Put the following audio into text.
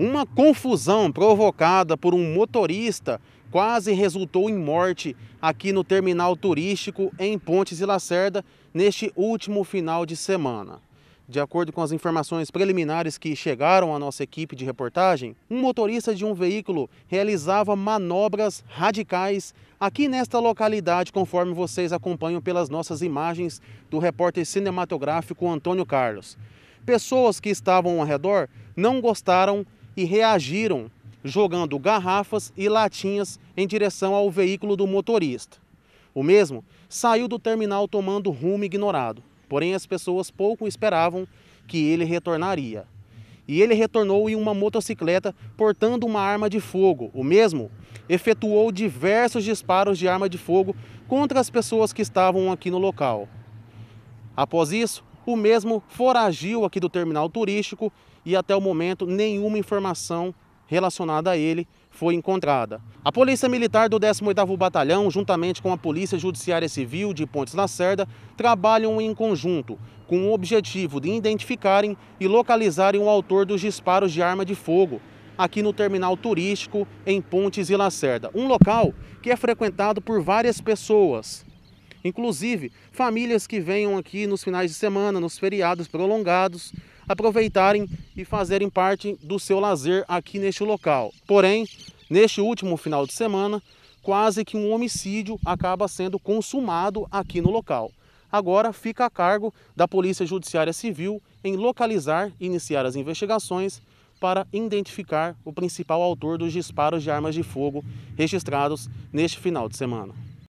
Uma confusão provocada por um motorista quase resultou em morte aqui no terminal turístico em Pontes e Lacerda neste último final de semana. De acordo com as informações preliminares que chegaram à nossa equipe de reportagem, um motorista de um veículo realizava manobras radicais aqui nesta localidade, conforme vocês acompanham pelas nossas imagens do repórter cinematográfico Antônio Carlos. Pessoas que estavam ao redor não gostaram e reagiram, jogando garrafas e latinhas em direção ao veículo do motorista. O mesmo saiu do terminal tomando rumo ignorado, porém as pessoas pouco esperavam que ele retornaria. E ele retornou em uma motocicleta portando uma arma de fogo. O mesmo efetuou diversos disparos de arma de fogo contra as pessoas que estavam aqui no local. Após isso, o mesmo foragiu aqui do terminal turístico e até o momento nenhuma informação relacionada a ele foi encontrada. A Polícia Militar do 18º Batalhão, juntamente com a Polícia Judiciária Civil de Pontes Lacerda, trabalham em conjunto, com o objetivo de identificarem e localizarem o autor dos disparos de arma de fogo aqui no terminal turístico em Pontes e Lacerda, um local que é frequentado por várias pessoas Inclusive, famílias que venham aqui nos finais de semana, nos feriados prolongados, aproveitarem e fazerem parte do seu lazer aqui neste local. Porém, neste último final de semana, quase que um homicídio acaba sendo consumado aqui no local. Agora fica a cargo da Polícia Judiciária Civil em localizar e iniciar as investigações para identificar o principal autor dos disparos de armas de fogo registrados neste final de semana.